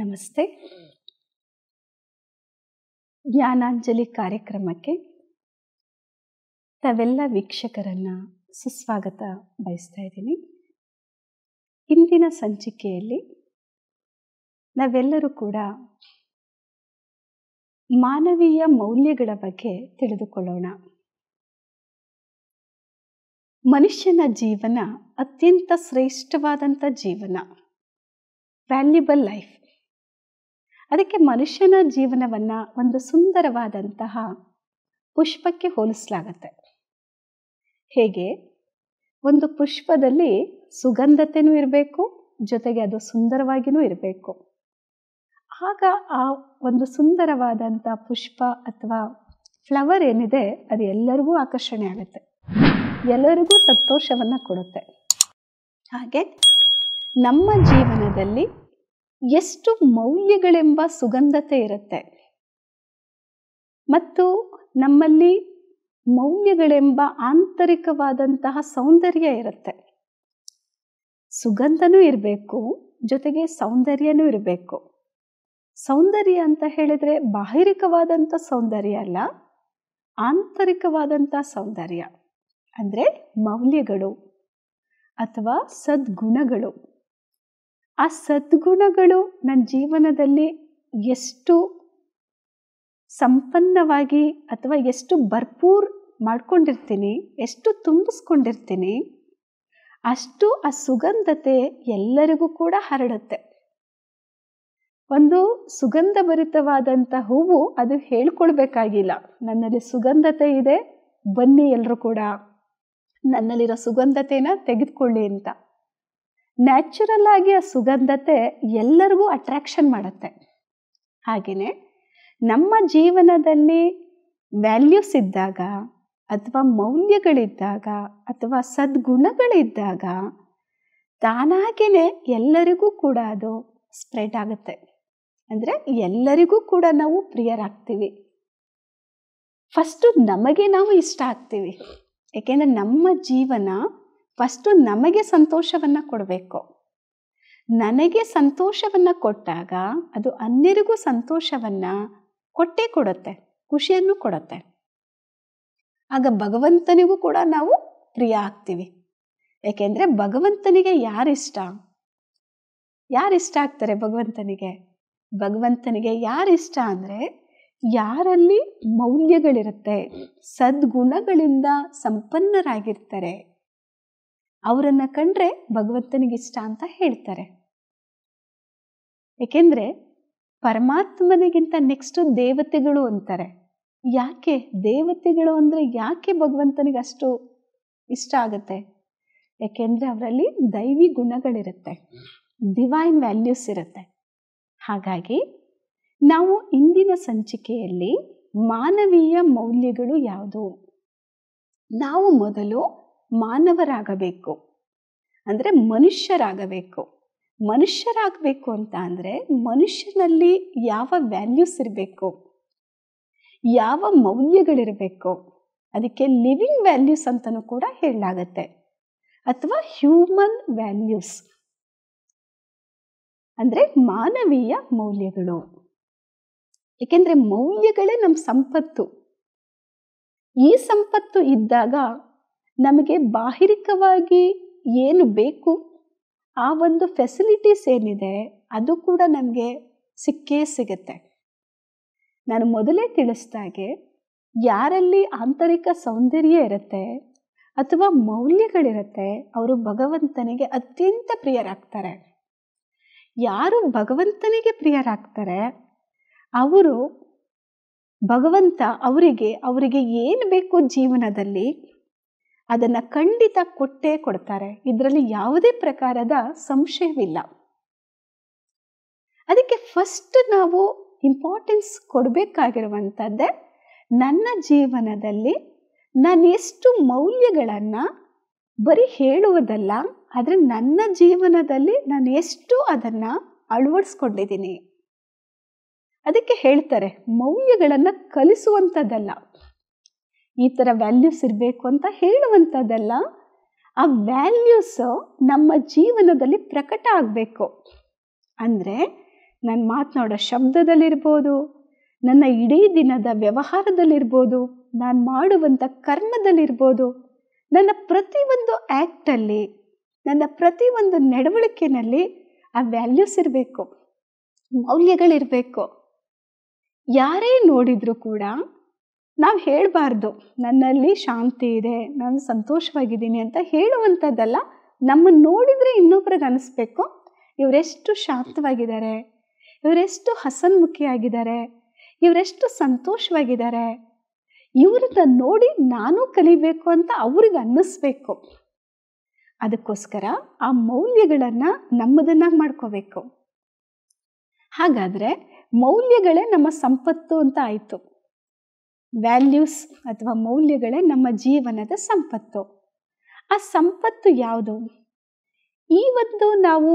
ನಮಸ್ತೆ ಜ್ಞಾನಾಂಜಲಿ ಕಾರ್ಯಕ್ರಮಕ್ಕೆ ತಾವೆಲ್ಲ ವೀಕ್ಷಕರನ್ನು ಸುಸ್ವಾಗತ ಬಯಸ್ತಾ ಇದ್ದೀನಿ ಇಂದಿನ ಸಂಚಿಕೆಯಲ್ಲಿ ನಾವೆಲ್ಲರೂ ಕೂಡ ಮಾನವೀಯ ಮೌಲ್ಯಗಳ ಬಗ್ಗೆ ತಿಳಿದುಕೊಳ್ಳೋಣ ಮನುಷ್ಯನ ಜೀವನ ಅತ್ಯಂತ ಶ್ರೇಷ್ಠವಾದಂಥ ಜೀವನ ವ್ಯಾಲ್ಯೂಬಲ್ ಲೈಫ್ ಅದಕ್ಕೆ ಮನುಷ್ಯನ ಜೀವನವನ್ನು ಒಂದು ಸುಂದರವಾದಂತಹ ಪುಷ್ಪಕ್ಕೆ ಹೋಲಿಸ್ಲಾಗತ್ತೆ ಹೇಗೆ ಒಂದು ಪುಷ್ಪದಲ್ಲಿ ಸುಗಂಧತೆನೂ ಇರಬೇಕು ಜೊತೆಗೆ ಅದು ಸುಂದರವಾಗಿಯೂ ಇರಬೇಕು ಆಗ ಆ ಒಂದು ಸುಂದರವಾದಂಥ ಪುಷ್ಪ ಅಥವಾ ಫ್ಲವರ್ ಏನಿದೆ ಅದು ಎಲ್ಲರಿಗೂ ಆಕರ್ಷಣೆ ಆಗುತ್ತೆ ಎಲ್ಲರಿಗೂ ಸಂತೋಷವನ್ನು ಕೊಡುತ್ತೆ ಹಾಗೆ ನಮ್ಮ ಜೀವನದಲ್ಲಿ ಎಷ್ಟು ಮೌಲ್ಯಗಳೆಂಬ ಸುಗಂಧತೆ ಇರುತ್ತೆ ಮತ್ತು ನಮ್ಮಲ್ಲಿ ಮೌಲ್ಯಗಳೆಂಬ ಆಂತರಿಕವಾದಂತಹ ಸೌಂದರ್ಯ ಇರುತ್ತೆ ಸುಗಂಧನೂ ಇರಬೇಕು ಜೊತೆಗೆ ಸೌಂದರ್ಯನೂ ಇರಬೇಕು ಸೌಂದರ್ಯ ಅಂತ ಹೇಳಿದ್ರೆ ಬಾಹಿರಿಕವಾದಂಥ ಸೌಂದರ್ಯ ಅಲ್ಲ ಆಂತರಿಕವಾದಂಥ ಸೌಂದರ್ಯ ಅಂದರೆ ಮೌಲ್ಯಗಳು ಅಥವಾ ಸದ್ಗುಣಗಳು ಆ ಸದ್ಗುಣಗಳು ನನ್ನ ಜೀವನದಲ್ಲಿ ಎಷ್ಟು ಸಂಪನ್ನವಾಗಿ ಅಥವಾ ಎಷ್ಟು ಭರ್ಪೂರ್ ಮಾಡ್ಕೊಂಡಿರ್ತೀನಿ ಎಷ್ಟು ತುಂಬಿಸ್ಕೊಂಡಿರ್ತೀನಿ ಅಷ್ಟು ಆ ಸುಗಂಧತೆ ಎಲ್ಲರಿಗೂ ಕೂಡ ಹರಡುತ್ತೆ ಒಂದು ಸುಗಂಧಭರಿತವಾದಂಥ ಹೂವು ಅದು ಹೇಳ್ಕೊಳ್ಬೇಕಾಗಿಲ್ಲ ನನ್ನಲ್ಲಿ ಸುಗಂಧತೆ ಇದೆ ಬನ್ನಿ ಎಲ್ಲರೂ ಕೂಡ ನನ್ನಲ್ಲಿರೋ ಸುಗಂಧತೆನ ತೆಗೆದುಕೊಳ್ಳಿ ಅಂತ ನ್ಯಾಚುರಲ್ ಆಗಿ ಆ ಸುಗಂಧತೆ ಎಲ್ಲರಿಗೂ ಅಟ್ರಾಕ್ಷನ್ ಮಾಡುತ್ತೆ ಹಾಗೆಯೇ ನಮ್ಮ ಜೀವನದಲ್ಲಿ ವ್ಯಾಲ್ಯೂಸ್ ಇದ್ದಾಗ ಅಥವಾ ಮೌಲ್ಯಗಳಿದ್ದಾಗ ಅಥವಾ ಸದ್ಗುಣಗಳಿದ್ದಾಗ ತಾನಾಗಿಯೇ ಎಲ್ಲರಿಗೂ ಕೂಡ ಅದು ಸ್ಪ್ರೆಡ್ ಆಗುತ್ತೆ ಅಂದರೆ ಎಲ್ಲರಿಗೂ ಕೂಡ ನಾವು ಪ್ರಿಯರಾಗ್ತೀವಿ ಫಸ್ಟು ನಮಗೆ ನಾವು ಇಷ್ಟ ಆಗ್ತೀವಿ ಏಕೆಂದರೆ ನಮ್ಮ ಜೀವನ ಫಸ್ಟು ನಮಗೆ ಸಂತೋಷವನ್ನು ಕೊಡಬೇಕು ನನಗೆ ಸಂತೋಷವನ್ನು ಕೊಟ್ಟಾಗ ಅದು ಅನ್ಯರಿಗೂ ಸಂತೋಷವನ್ನು ಕೊಟ್ಟೇ ಕೊಡುತ್ತೆ ಖುಷಿಯನ್ನು ಕೊಡುತ್ತೆ ಆಗ ಭಗವಂತನಿಗೂ ಕೂಡ ನಾವು ಪ್ರಿಯ ಆಗ್ತೀವಿ ಏಕೆಂದರೆ ಭಗವಂತನಿಗೆ ಯಾರಿಷ್ಟ ಯಾರಿಷ್ಟ ಆಗ್ತಾರೆ ಭಗವಂತನಿಗೆ ಭಗವಂತನಿಗೆ ಯಾರಿಷ್ಟ ಅಂದರೆ ಯಾರಲ್ಲಿ ಮೌಲ್ಯಗಳಿರುತ್ತೆ ಸದ್ಗುಣಗಳಿಂದ ಸಂಪನ್ನರಾಗಿರ್ತಾರೆ ಅವರನ್ನ ಕಂಡ್ರೆ ಭಗವಂತನಿಗಿಷ್ಟ ಅಂತ ಹೇಳ್ತಾರೆ ಏಕೆಂದ್ರೆ ಪರಮಾತ್ಮನಿಗಿಂತ ನೆಕ್ಸ್ಟ್ ದೇವತೆಗಳು ಅಂತಾರೆ ಯಾಕೆ ದೇವತೆಗಳು ಅಂದ್ರೆ ಯಾಕೆ ಭಗವಂತನಿಗೆ ಅಷ್ಟು ಇಷ್ಟ ಆಗುತ್ತೆ ಯಾಕೆಂದ್ರೆ ಅವರಲ್ಲಿ ದೈವಿ ಗುಣಗಳಿರುತ್ತೆ ಡಿವೈನ್ ವ್ಯಾಲ್ಯೂಸ್ ಇರುತ್ತೆ ಹಾಗಾಗಿ ನಾವು ಇಂದಿನ ಸಂಚಿಕೆಯಲ್ಲಿ ಮಾನವೀಯ ಮೌಲ್ಯಗಳು ಯಾವುದು ನಾವು ಮೊದಲು ಮಾನವರಾಗಬೇಕು ಅಂದರೆ ಮನುಷ್ಯರಾಗಬೇಕು ಮನುಷ್ಯರಾಗಬೇಕು ಅಂತ ಅಂದರೆ ಮನುಷ್ಯನಲ್ಲಿ ಯಾವ ವ್ಯಾಲ್ಯೂಸ್ ಇರಬೇಕು ಯಾವ ಮೌಲ್ಯಗಳಿರಬೇಕು ಅದಕ್ಕೆ ಲಿವಿಂಗ್ ವ್ಯಾಲ್ಯೂಸ್ ಅಂತಲೂ ಕೂಡ ಹೇಳಲಾಗತ್ತೆ ಅಥವಾ ಹ್ಯೂಮನ್ ವ್ಯಾಲ್ಯೂಸ್ ಅಂದರೆ ಮಾನವೀಯ ಮೌಲ್ಯಗಳು ಏಕೆಂದರೆ ಮೌಲ್ಯಗಳೇ ನಮ್ಮ ಸಂಪತ್ತು ಈ ಸಂಪತ್ತು ಇದ್ದಾಗ ನಮಗೆ ಬಾಹಿರಿಕವಾಗಿ ಏನು ಬೇಕು ಆ ಒಂದು ಫೆಸಿಲಿಟೀಸ್ ಏನಿದೆ ಅದು ಕೂಡ ನಮಗೆ ಸಿಕ್ಕೇ ಸಿಗುತ್ತೆ ನಾನು ಮೊದಲೇ ತಿಳಿಸ್ದಾಗೆ ಯಾರಲ್ಲಿ ಆಂತರಿಕ ಸೌಂದರ್ಯ ಇರುತ್ತೆ ಅಥವಾ ಮೌಲ್ಯಗಳಿರುತ್ತೆ ಅವರು ಭಗವಂತನಿಗೆ ಅತ್ಯಂತ ಪ್ರಿಯರಾಗ್ತಾರೆ ಯಾರು ಭಗವಂತನಿಗೆ ಪ್ರಿಯರಾಗ್ತಾರೆ ಅವರು ಭಗವಂತ ಅವರಿಗೆ ಅವರಿಗೆ ಏನು ಬೇಕು ಜೀವನದಲ್ಲಿ ಅದನ್ನು ಖಂಡಿತ ಕೊಟ್ಟೇ ಕೊಡ್ತಾರೆ ಇದರಲ್ಲಿ ಯಾವುದೇ ಪ್ರಕಾರದ ಸಂಶಯವಿಲ್ಲ ಅದಕ್ಕೆ ಫಸ್ಟ್ ನಾವು ಇಂಪಾರ್ಟೆನ್ಸ್ ಕೊಡಬೇಕಾಗಿರುವಂಥದ್ದೇ ನನ್ನ ಜೀವನದಲ್ಲಿ ನಾನು ಎಷ್ಟು ಮೌಲ್ಯಗಳನ್ನು ಬರೀ ಹೇಳುವುದಲ್ಲ ಆದರೆ ನನ್ನ ಜೀವನದಲ್ಲಿ ನಾನು ಎಷ್ಟು ಅದನ್ನು ಅಳವಡಿಸ್ಕೊಂಡಿದ್ದೀನಿ ಅದಕ್ಕೆ ಹೇಳ್ತಾರೆ ಮೌಲ್ಯಗಳನ್ನು ಕಲಿಸುವಂಥದ್ದಲ್ಲ ಈ ಥರ ವ್ಯಾಲ್ಯೂಸ್ ಇರಬೇಕು ಅಂತ ಹೇಳುವಂಥದ್ದಲ್ಲ ಆ ವ್ಯಾಲ್ಯೂಸ್ ನಮ್ಮ ಜೀವನದಲ್ಲಿ ಪ್ರಕಟ ಆಗಬೇಕು ಅಂದರೆ ನಾನು ಮಾತನಾಡೋ ಶಬ್ದದಲ್ಲಿರ್ಬೋದು ನನ್ನ ಇಡೀ ದಿನದ ವ್ಯವಹಾರದಲ್ಲಿರ್ಬೋದು ನಾನು ಮಾಡುವಂಥ ಕರ್ಮದಲ್ಲಿರ್ಬೋದು ನನ್ನ ಪ್ರತಿಯೊಂದು ಆ್ಯಕ್ಟಲ್ಲಿ ನನ್ನ ಪ್ರತಿಯೊಂದು ನಡವಳಿಕೆಯಲ್ಲಿ ಆ ವ್ಯಾಲ್ಯೂಸ್ ಇರಬೇಕು ಮೌಲ್ಯಗಳಿರಬೇಕು ಯಾರೇ ನೋಡಿದರೂ ಕೂಡ ನಾವು ಹೇಳಬಾರ್ದು ನನ್ನಲ್ಲಿ ಶಾಂತಿ ಇದೆ ನಾನು ಸಂತೋಷವಾಗಿದ್ದೀನಿ ಅಂತ ಹೇಳುವಂಥದ್ದಲ್ಲ ನಮ್ಮನ್ನು ನೋಡಿದರೆ ಇನ್ನೊಬ್ರಿಗೆ ಅನಿಸ್ಬೇಕು ಇವರೆಷ್ಟು ಶಾಂತವಾಗಿದ್ದಾರೆ ಇವರೆಷ್ಟು ಹಸನ್ಮುಖಿಯಾಗಿದ್ದಾರೆ ಇವರೆಷ್ಟು ಸಂತೋಷವಾಗಿದ್ದಾರೆ ಇವ್ರನ್ನ ನೋಡಿ ನಾನು ಕಲಿಬೇಕು ಅಂತ ಅವ್ರಿಗೆ ಅನ್ನಿಸ್ಬೇಕು ಅದಕ್ಕೋಸ್ಕರ ಆ ಮೌಲ್ಯಗಳನ್ನು ನಮ್ಮದನ್ನಾಗಿ ಮಾಡ್ಕೋಬೇಕು ಹಾಗಾದರೆ ಮೌಲ್ಯಗಳೇ ನಮ್ಮ ಸಂಪತ್ತು ಅಂತ ಆಯಿತು ವ್ಯಾಲ್ಯೂಸ್ ಅಥವಾ ಮೌಲ್ಯಗಳೇ ನಮ್ಮ ಜೀವನದ ಸಂಪತ್ತು ಆ ಸಂಪತ್ತು ಯಾವುದು ಈ ಒಂದು ನಾವು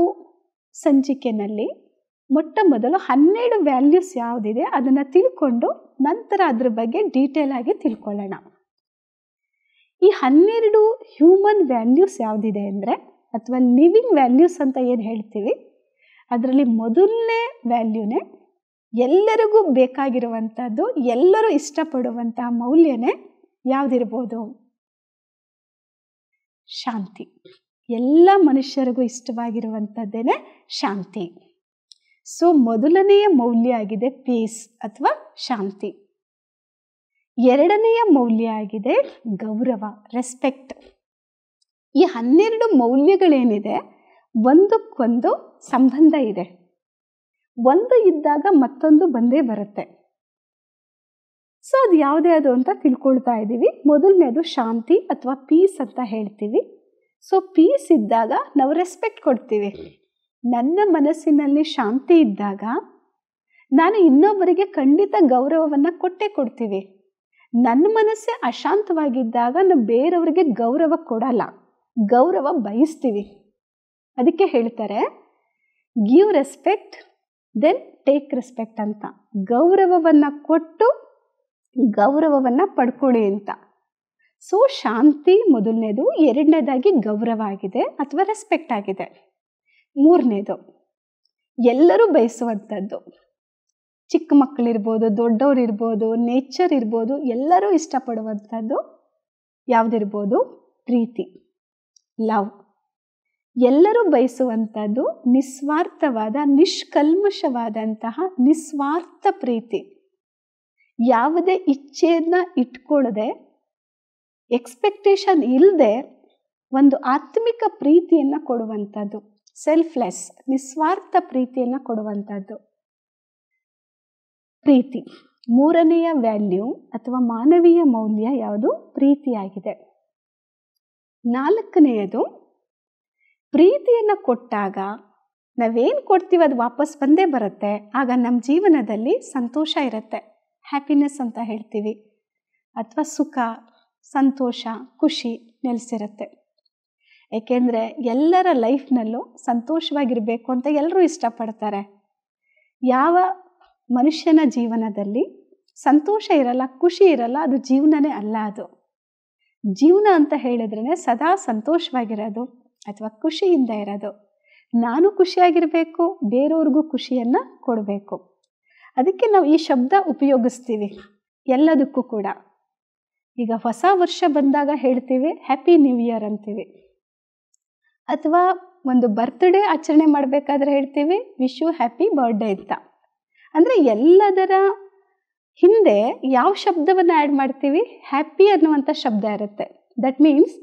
ಸಂಚಿಕೆನಲ್ಲಿ ಮೊಟ್ಟ ಮೊದಲು ಹನ್ನೆರಡು ವ್ಯಾಲ್ಯೂಸ್ ಯಾವುದಿದೆ ಅದನ್ನು ತಿಳ್ಕೊಂಡು ನಂತರ ಅದ್ರ ಬಗ್ಗೆ ಡೀಟೇಲ್ ಆಗಿ ತಿಳ್ಕೊಳ್ಳೋಣ ಈ ಹನ್ನೆರಡು ಹ್ಯೂಮನ್ ವ್ಯಾಲ್ಯೂಸ್ ಯಾವುದಿದೆ ಅಂದರೆ ಅಥವಾ ಲಿವಿಂಗ್ ವ್ಯಾಲ್ಯೂಸ್ ಅಂತ ಏನು ಹೇಳ್ತೀವಿ ಅದರಲ್ಲಿ ಮೊದಲನೇ ವ್ಯಾಲ್ಯೂನೇ ಎಲ್ಲರಿಗೂ ಬೇಕಾಗಿರುವಂಥದ್ದು ಎಲ್ಲರೂ ಇಷ್ಟಪಡುವಂತಹ ಮೌಲ್ಯನೇ ಯಾವುದಿರ್ಬೋದು ಶಾಂತಿ ಎಲ್ಲ ಮನುಷ್ಯರಿಗೂ ಇಷ್ಟವಾಗಿರುವಂಥದ್ದೇನೆ ಶಾಂತಿ ಸೊ ಮೊದಲನೆಯ ಮೌಲ್ಯ ಆಗಿದೆ ಪೀಸ್ ಅಥವಾ ಶಾಂತಿ ಎರಡನೆಯ ಮೌಲ್ಯ ಆಗಿದೆ ಗೌರವ ರೆಸ್ಪೆಕ್ಟ್ ಈ ಹನ್ನೆರಡು ಮೌಲ್ಯಗಳೇನಿದೆ ಒಂದಕ್ಕೊಂದು ಸಂಬಂಧ ಇದೆ ಒಂದು ಇದ್ದಾಗ ಮತ್ತೊಂದು ಬಂದೇ ಬರುತ್ತೆ ಸೊ ಅದು ಯಾವುದೇ ಅದು ಅಂತ ತಿಳ್ಕೊಳ್ತಾ ಇದ್ದೀವಿ ಮೊದಲನೇದು ಶಾಂತಿ ಅಥವಾ ಪೀಸ್ ಅಂತ ಹೇಳ್ತೀವಿ ಸೊ ಪೀಸ್ ಇದ್ದಾಗ ನಾವು ರೆಸ್ಪೆಕ್ಟ್ ಕೊಡ್ತೀವಿ ನನ್ನ ಮನಸ್ಸಿನಲ್ಲಿ ಶಾಂತಿ ಇದ್ದಾಗ ನಾನು ಇನ್ನೊಬ್ಬರಿಗೆ ಖಂಡಿತ ಗೌರವವನ್ನು ಕೊಟ್ಟೇ ಕೊಡ್ತೀವಿ ನನ್ನ ಮನಸ್ಸೇ ಅಶಾಂತವಾಗಿದ್ದಾಗ ನಾವು ಬೇರೆಯವರಿಗೆ ಗೌರವ ಕೊಡಲ್ಲ ಗೌರವ ಬಯಸ್ತೀವಿ ಅದಕ್ಕೆ ಹೇಳ್ತಾರೆ give respect then take respect ಅಂತ ಗೌರವವನ್ನು ಕೊಟ್ಟು ಗೌರವವನ್ನು ಪಡ್ಕೊಳ್ಳಿ ಅಂತ ಸೊ ಶಾಂತಿ ಮೊದಲನೇದು ಎರಡನೇದಾಗಿ ಗೌರವ ಆಗಿದೆ ಅಥವಾ ರೆಸ್ಪೆಕ್ಟ್ ಆಗಿದೆ ಮೂರನೇದು ಎಲ್ಲರೂ ಬಯಸುವಂಥದ್ದು ಚಿಕ್ಕ ಮಕ್ಕಳಿರ್ಬೋದು ದೊಡ್ಡವರಿರ್ಬೋದು ನೇಚರ್ ಇರ್ಬೋದು ಎಲ್ಲರೂ ಇಷ್ಟಪಡುವಂಥದ್ದು ಯಾವುದಿರ್ಬೋದು ಪ್ರೀತಿ ಲವ್ ಎಲ್ಲರೂ ಬಯಸುವಂಥದ್ದು ನಿಸ್ವಾರ್ಥವಾದ ನಿಷ್ಕಲ್ಮಶವಾದಂತಹ ನಿಸ್ವಾರ್ಥ ಪ್ರೀತಿ ಯಾವುದೇ ಇಚ್ಛೆಯನ್ನ ಇಟ್ಕೊಳ್ಳದೆ ಎಕ್ಸ್ಪೆಕ್ಟೇಷನ್ ಇಲ್ಲದೆ ಒಂದು ಆತ್ಮಿಕ ಪ್ರೀತಿಯನ್ನು ಕೊಡುವಂಥದ್ದು ಸೆಲ್ಫ್ಲೆಸ್ ನಿಸ್ವಾರ್ಥ ಪ್ರೀತಿಯನ್ನು ಕೊಡುವಂಥದ್ದು ಪ್ರೀತಿ ಮೂರನೆಯ ವ್ಯಾಲ್ಯೂ ಅಥವಾ ಮಾನವೀಯ ಮೌಲ್ಯ ಯಾವುದು ಪ್ರೀತಿಯಾಗಿದೆ ನಾಲ್ಕನೆಯದು ಪ್ರೀತಿಯನ್ನು ಕೊಟ್ಟಾಗ ನಾವೇನು ಕೊಡ್ತೀವಿ ಅದು ವಾಪಸ್ ಬಂದೇ ಬರುತ್ತೆ ಆಗ ನಮ್ಮ ಜೀವನದಲ್ಲಿ ಸಂತೋಷ ಇರುತ್ತೆ ಹ್ಯಾಪಿನೆಸ್ ಅಂತ ಹೇಳ್ತೀವಿ ಅಥವಾ ಸುಖ ಸಂತೋಷ ಖುಷಿ ನೆಲೆಸಿರುತ್ತೆ ಏಕೆಂದರೆ ಎಲ್ಲರ ಲೈಫ್ನಲ್ಲೂ ಸಂತೋಷವಾಗಿರಬೇಕು ಅಂತ ಎಲ್ಲರೂ ಇಷ್ಟಪಡ್ತಾರೆ ಯಾವ ಮನುಷ್ಯನ ಜೀವನದಲ್ಲಿ ಸಂತೋಷ ಇರಲ್ಲ ಖುಷಿ ಇರಲ್ಲ ಅದು ಜೀವನನೇ ಅಲ್ಲ ಅದು ಜೀವನ ಅಂತ ಹೇಳಿದ್ರೇ ಸದಾ ಸಂತೋಷವಾಗಿರೋದು ಅಥವಾ ಖುಷಿಯಿಂದ ಇರೋದು ನಾನು ಖುಷಿಯಾಗಿರಬೇಕು ಬೇರೆಯವ್ರಿಗೂ ಖುಷಿಯನ್ನು ಕೊಡಬೇಕು ಅದಕ್ಕೆ ನಾವು ಈ ಶಬ್ದ ಉಪಯೋಗಿಸ್ತೀವಿ ಎಲ್ಲದಕ್ಕೂ ಕೂಡ ಈಗ ಹೊಸ ವರ್ಷ ಬಂದಾಗ ಹೇಳ್ತೀವಿ ಹ್ಯಾಪಿ ನ್ಯೂ ಇಯರ್ ಅಂತೀವಿ ಅಥವಾ ಒಂದು ಬರ್ತ್ಡೇ ಆಚರಣೆ ಮಾಡಬೇಕಾದ್ರೆ ಹೇಳ್ತೀವಿ ವಿಶ್ ಯು ಹ್ಯಾಪಿ ಬರ್ಡೇ ಅಂತ ಅಂದರೆ ಎಲ್ಲದರ ಹಿಂದೆ ಯಾವ ಶಬ್ದವನ್ನು ಆ್ಯಡ್ ಮಾಡ್ತೀವಿ ಹ್ಯಾಪಿ ಅನ್ನುವಂಥ ಶಬ್ದ ಇರುತ್ತೆ ದಟ್ ಮೀನ್ಸ್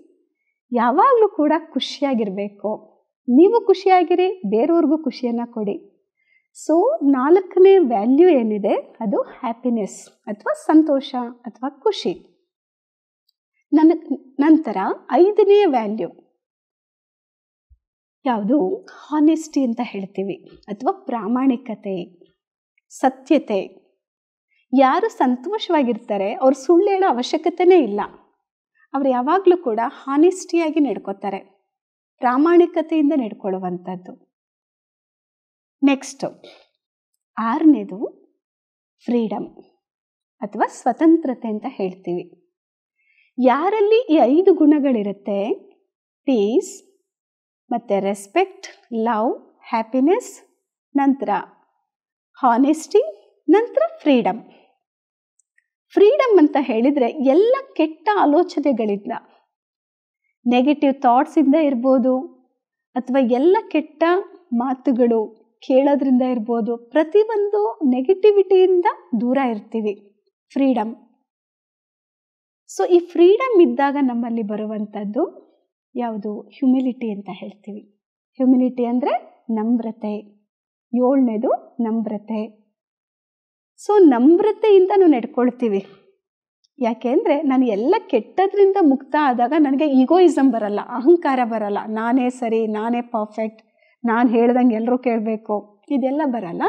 ಯಾವಾಗಲೂ ಕೂಡ ಖುಷಿಯಾಗಿರಬೇಕು ನೀವು ಖುಷಿಯಾಗಿರಿ ಬೇರೆಯವ್ರಿಗೂ ಖುಷಿಯನ್ನು ಕೊಡಿ ಸೊ ನಾಲ್ಕನೇ ವ್ಯಾಲ್ಯೂ ಏನಿದೆ ಅದು ಹ್ಯಾಪಿನೆಸ್ ಅಥವಾ ಸಂತೋಷ ಅಥವಾ ಖುಷಿ ನನ್ನ ನಂತರ ಐದನೇ ವ್ಯಾಲ್ಯೂ ಯಾವುದು ಹಾನೆಸ್ಟಿ ಅಂತ ಹೇಳ್ತೀವಿ ಅಥವಾ ಪ್ರಾಮಾಣಿಕತೆ ಸತ್ಯತೆ ಯಾರು ಸಂತೋಷವಾಗಿರ್ತಾರೆ ಅವ್ರು ಸುಳ್ಳು ಹೇಳೋ ಅವಶ್ಯಕತೆನೇ ಇಲ್ಲ ಅವರು ಯಾವಾಗಲೂ ಕೂಡ ಹಾನೆಸ್ಟಿಯಾಗಿ ನಡ್ಕೋತಾರೆ ಪ್ರಾಮಾಣಿಕತೆಯಿಂದ ನಡ್ಕೊಳ್ಳುವಂಥದ್ದು ನೆಕ್ಸ್ಟು ಆರನೇದು ಫ್ರೀಡಮ್ ಅಥವಾ ಸ್ವತಂತ್ರತೆ ಅಂತ ಹೇಳ್ತೀವಿ ಯಾರಲ್ಲಿ ಈ ಐದು ಗುಣಗಳಿರುತ್ತೆ ಪೀಸ್ ಮತ್ತು ರೆಸ್ಪೆಕ್ಟ್ ಲವ್ ಹ್ಯಾಪಿನೆಸ್ ನಂತರ ಹಾನೆಸ್ಟಿ ನಂತರ ಫ್ರೀಡಮ್ ಫ್ರೀಡಮ್ ಅಂತ ಹೇಳಿದರೆ ಎಲ್ಲ ಕೆಟ್ಟ ಆಲೋಚನೆಗಳಿಂದ ನೆಗೆಟಿವ್ ಥಾಟ್ಸಿಂದ ಇರ್ಬೋದು ಅಥವಾ ಎಲ್ಲ ಕೆಟ್ಟ ಮಾತುಗಳು ಕೇಳೋದ್ರಿಂದ ಇರ್ಬೋದು ಪ್ರತಿಯೊಂದು ನೆಗೆಟಿವಿಟಿಯಿಂದ ದೂರ ಇರ್ತೀವಿ ಫ್ರೀಡಮ್ ಸೊ ಈ ಫ್ರೀಡಮ್ ಇದ್ದಾಗ ನಮ್ಮಲ್ಲಿ ಬರುವಂಥದ್ದು ಯಾವುದು ಹ್ಯುಮಿಲಿಟಿ ಅಂತ ಹೇಳ್ತೀವಿ ಹ್ಯುಮಿಲಿಟಿ ಅಂದರೆ ನಮ್ರತೆ ಏಳನೇದು ನಮ್ರತೆ ಸೊ ನಮ್ರತೆಯಿಂದನೂ ನಡ್ಕೊಳ್ತೀವಿ ಯಾಕೆಂದರೆ ನಾನು ಎಲ್ಲ ಕೆಟ್ಟದ್ರಿಂದ ಮುಕ್ತ ಆದಾಗ ನನಗೆ ಈಗೋಯಿಸಮ್ ಬರಲ್ಲ ಅಹಂಕಾರ ಬರಲ್ಲ ನಾನೇ ಸರಿ ನಾನೇ ಪರ್ಫೆಕ್ಟ್ ನಾನು ಹೇಳ್ದಂಗೆ ಎಲ್ಲರೂ ಕೇಳಬೇಕು ಇದೆಲ್ಲ ಬರಲ್ಲ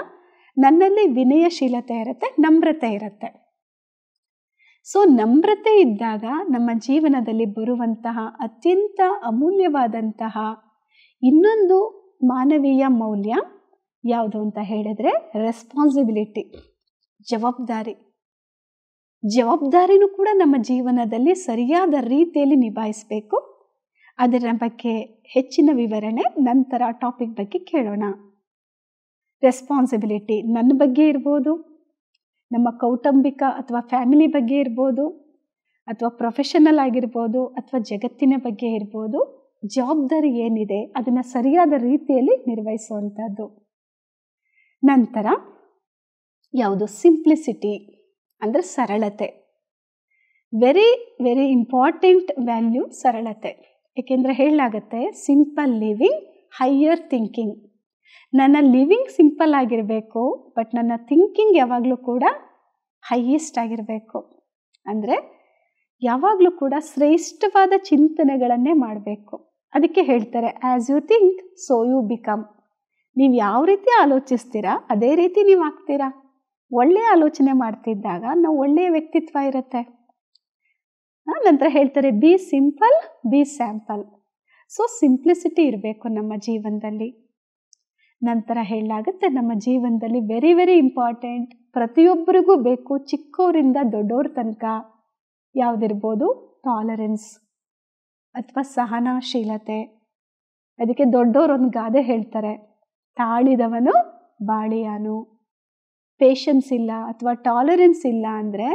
ನನ್ನಲ್ಲಿ ವಿನಯಶೀಲತೆ ಇರುತ್ತೆ ನಮ್ರತೆ ಇರುತ್ತೆ ಸೊ ನಮ್ರತೆ ಇದ್ದಾಗ ನಮ್ಮ ಜೀವನದಲ್ಲಿ ಬರುವಂತಹ ಅತ್ಯಂತ ಅಮೂಲ್ಯವಾದಂತಹ ಇನ್ನೊಂದು ಮಾನವೀಯ ಮೌಲ್ಯ ಯಾವುದು ಅಂತ ಹೇಳಿದರೆ ರೆಸ್ಪಾನ್ಸಿಬಿಲಿಟಿ ಜವಾಬ್ದಾರಿ ಜವಾಬ್ದಾರಿನೂ ಕೂಡ ನಮ್ಮ ಜೀವನದಲ್ಲಿ ಸರಿಯಾದ ರೀತಿಯಲ್ಲಿ ನಿಭಾಯಿಸಬೇಕು ಅದರ ಬಗ್ಗೆ ಹೆಚ್ಚಿನ ವಿವರಣೆ ನಂತರ ಟಾಪಿಕ್ ಬಗ್ಗೆ ಕೇಳೋಣ ರೆಸ್ಪಾನ್ಸಿಬಿಲಿಟಿ ನನ್ನ ಬಗ್ಗೆ ಇರ್ಬೋದು ನಮ್ಮ ಕೌಟುಂಬಿಕ ಅಥವಾ ಫ್ಯಾಮಿಲಿ ಬಗ್ಗೆ ಇರ್ಬೋದು ಅಥವಾ ಪ್ರೊಫೆಷನಲ್ ಆಗಿರ್ಬೋದು ಅಥವಾ ಜಗತ್ತಿನ ಬಗ್ಗೆ ಇರ್ಬೋದು ಜವಾಬ್ದಾರಿ ಏನಿದೆ ಅದನ್ನು ಸರಿಯಾದ ರೀತಿಯಲ್ಲಿ ನಿರ್ವಹಿಸುವಂಥದ್ದು ನಂತರ ಯಾವುದು ಸಿಂಪ್ಲಿಸಿಟಿ ಅಂದರೆ ಸರಳತೆ ವೆರಿ ವೆರಿ ಇಂಪಾರ್ಟೆಂಟ್ ವ್ಯಾಲ್ಯೂ ಸರಳತೆ ಏಕೆಂದರೆ ಹೇಳಲಾಗತ್ತೆ ಸಿಂಪಲ್ ಲಿವಿಂಗ್ ಹೈಯರ್ ಥಿಂಕಿಂಗ್ ನನ್ನ ಲಿವಿಂಗ್ ಸಿಂಪಲ್ ಆಗಿರಬೇಕು ಬಟ್ ನನ್ನ ಥಿಂಕಿಂಗ್ ಯಾವಾಗಲೂ ಕೂಡ ಹೈಯೆಸ್ಟ್ ಆಗಿರಬೇಕು ಅಂದರೆ ಯಾವಾಗಲೂ ಕೂಡ ಶ್ರೇಷ್ಠವಾದ ಚಿಂತನೆಗಳನ್ನೇ ಮಾಡಬೇಕು ಅದಕ್ಕೆ ಹೇಳ್ತಾರೆ as you think so you become ನೀವು ಯಾವ ರೀತಿ ಆಲೋಚಿಸ್ತೀರಾ ಅದೇ ರೀತಿ ನೀವು ಆಗ್ತೀರಾ ಒಳ್ಳೆಯ ಆಲೋಚನೆ ಮಾಡ್ತಿದ್ದಾಗ ನಾವು ಒಳ್ಳೆಯ ವ್ಯಕ್ತಿತ್ವ ಇರುತ್ತೆ ನಂತರ ಹೇಳ್ತಾರೆ be simple be sample so simplicity ಇರಬೇಕು ನಮ್ಮ ಜೀವನದಲ್ಲಿ ನಂತರ ಹೇಳಲಾಗುತ್ತೆ ನಮ್ಮ ಜೀವನದಲ್ಲಿ ವೆರಿ ವೆರಿ ಇಂಪಾರ್ಟೆಂಟ್ ಪ್ರತಿಯೊಬ್ಬರಿಗೂ ಬೇಕು ಚಿಕ್ಕವರಿಂದ ದೊಡ್ಡವ್ರ ತನಕ ಯಾವುದಿರ್ಬೋದು ಟಾಲರೆನ್ಸ್ ಅಥವಾ ಸಹನಶೀಲತೆ ಅದಕ್ಕೆ ದೊಡ್ಡವ್ರು ಒಂದು ಗಾದೆ ಹೇಳ್ತಾರೆ ತಾಳಿದವನು ಬಾಳಿಯಾನು ಪೇಷನ್ಸ್ ಇಲ್ಲ ಅಥವಾ ಟಾಲರೆನ್ಸ್ ಇಲ್ಲ ಅಂದರೆ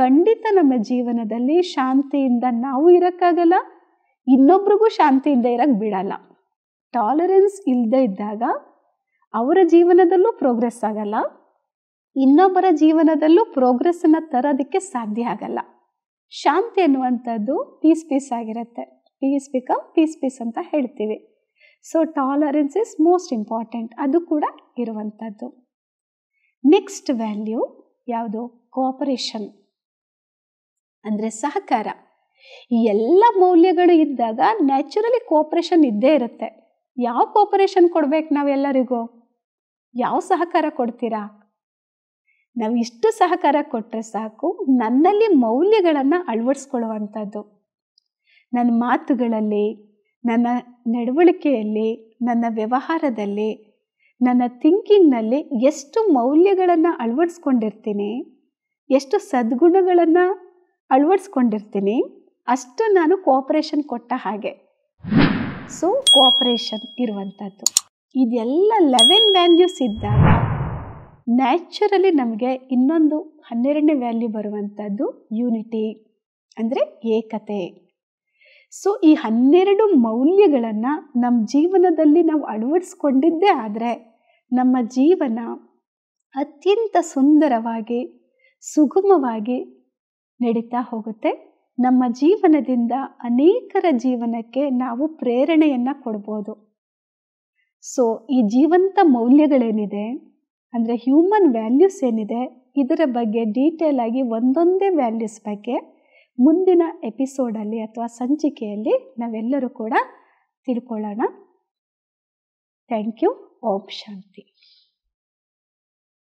ಖಂಡಿತ ನಮ್ಮ ಜೀವನದಲ್ಲಿ ಶಾಂತಿಯಿಂದ ನಾವು ಇರೋಕ್ಕಾಗಲ್ಲ ಇನ್ನೊಬ್ರಿಗೂ ಶಾಂತಿಯಿಂದ ಇರೋಕ್ಕೆ ಬಿಡಲ್ಲ ಟಾಲರೆನ್ಸ್ ಇಲ್ಲದೆ ಇದ್ದಾಗ ಅವರ ಜೀವನದಲ್ಲೂ ಪ್ರೋಗ್ರೆಸ್ ಆಗಲ್ಲ ಇನ್ನೊಬ್ಬರ ಜೀವನದಲ್ಲೂ ಪ್ರೋಗ್ರೆಸ್ಸನ್ನು ತರೋದಕ್ಕೆ ಸಾಧ್ಯ ಆಗಲ್ಲ ಶಾಂತಿ ಅನ್ನುವಂಥದ್ದು ಪೀಸ್ ಪೀಸ್ ಆಗಿರುತ್ತೆ ಪೀಸ್ ಬಿಕಮ್ ಪೀಸ್ ಪೀಸ್ ಅಂತ ಹೇಳ್ತೀವಿ so tolerance is most important ಅದು ಕೂಡ ಇರುವಂಥದ್ದು ನೆಕ್ಸ್ಟ್ ವ್ಯಾಲ್ಯೂ ಯಾವುದು ಕೋಪರೇಷನ್ ಅಂದರೆ ಸಹಕಾರ ಈ ಎಲ್ಲ ಮೌಲ್ಯಗಳು ಇದ್ದಾಗ ನ್ಯಾಚುರಲಿ ಕೋಪರೇಷನ್ ಇದ್ದೇ ಇರುತ್ತೆ ಯಾವ ಕೋಪರೇಷನ್ ಕೊಡ್ಬೇಕು ನಾವೆಲ್ಲರಿಗೂ ಯಾವ ಸಹಕಾರ ಕೊಡ್ತೀರಾ ನಾವು ಇಷ್ಟು ಸಹಕಾರ ಕೊಟ್ಟರೆ ಸಾಕು ನನ್ನಲ್ಲಿ ಮೌಲ್ಯಗಳನ್ನು ಅಳವಡಿಸ್ಕೊಳ್ಳುವಂಥದ್ದು ನನ್ನ ಮಾತುಗಳಲ್ಲಿ ನನ್ನ ನಡವಳಿಕೆಯಲ್ಲಿ ನನ್ನ ವ್ಯವಹಾರದಲ್ಲಿ ನನ್ನ ಥಿಂಕಿಂಗ್ನಲ್ಲಿ ಎಷ್ಟು ಮೌಲ್ಯಗಳನ್ನು ಅಳವಡಿಸ್ಕೊಂಡಿರ್ತೀನಿ ಎಷ್ಟು ಸದ್ಗುಣಗಳನ್ನು ಅಳವಡಿಸ್ಕೊಂಡಿರ್ತೀನಿ ಅಷ್ಟು ನಾನು ಕೋಪರೇಷನ್ ಕೊಟ್ಟ ಹಾಗೆ ಸೊ ಕೋಪರೇಷನ್ ಇರುವಂಥದ್ದು ಇದೆಲ್ಲ ಲೆವೆನ್ ವ್ಯಾಲ್ಯೂಸ್ ಇದ್ದಾಗ ನ್ಯಾಚುರಲಿ ನಮಗೆ ಇನ್ನೊಂದು ಹನ್ನೆರಡನೇ ವ್ಯಾಲ್ಯೂ ಬರುವಂಥದ್ದು ಯೂನಿಟಿ ಅಂದರೆ ಏಕತೆ ಸೊ ಈ ಹನ್ನೆರಡು ಮೌಲ್ಯಗಳನ್ನು ನಮ್ಮ ಜೀವನದಲ್ಲಿ ನಾವು ಅಳವಡಿಸ್ಕೊಂಡಿದ್ದೇ ಆದರೆ ನಮ್ಮ ಜೀವನ ಅತ್ಯಂತ ಸುಂದರವಾಗಿ ಸುಗಮವಾಗಿ ನಡೀತಾ ಹೋಗುತ್ತೆ ನಮ್ಮ ಜೀವನದಿಂದ ಅನೇಕರ ಜೀವನಕ್ಕೆ ನಾವು ಪ್ರೇರಣೆಯನ್ನು ಕೊಡ್ಬೋದು ಸೊ ಈ ಜೀವಂತ ಮೌಲ್ಯಗಳೇನಿದೆ ಅಂದರೆ ಹ್ಯೂಮನ್ ವ್ಯಾಲ್ಯೂಸ್ ಏನಿದೆ ಇದರ ಬಗ್ಗೆ ಡೀಟೇಲ್ ಆಗಿ ಒಂದೊಂದೇ ವ್ಯಾಲ್ಯೂಸ್ ಬಗ್ಗೆ ಮುಂದಿನ ಎಪಿಸೋಡಲ್ಲಿ ಅಥವಾ ಸಂಚಿಕೆಯಲ್ಲಿ ನಾವೆಲ್ಲರೂ ಕೂಡ ತಿಳ್ಕೊಳ್ಳೋಣ ಥ್ಯಾಂಕ್ ಯು ಓಂ ಶಾಂತಿ